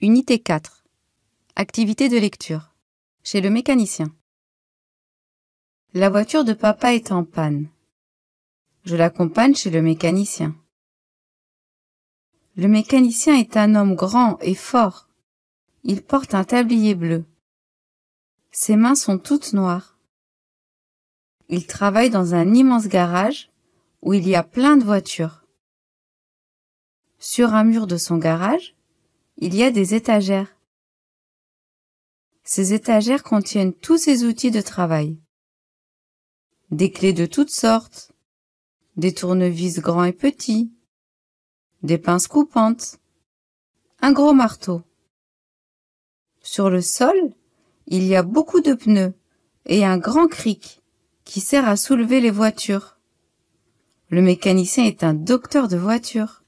Unité 4. Activité de lecture. Chez le mécanicien. La voiture de papa est en panne. Je l'accompagne chez le mécanicien. Le mécanicien est un homme grand et fort. Il porte un tablier bleu. Ses mains sont toutes noires. Il travaille dans un immense garage où il y a plein de voitures. Sur un mur de son garage, il y a des étagères. Ces étagères contiennent tous ces outils de travail. Des clés de toutes sortes, des tournevis grands et petits, des pinces coupantes, un gros marteau. Sur le sol, il y a beaucoup de pneus et un grand cric qui sert à soulever les voitures. Le mécanicien est un docteur de voitures.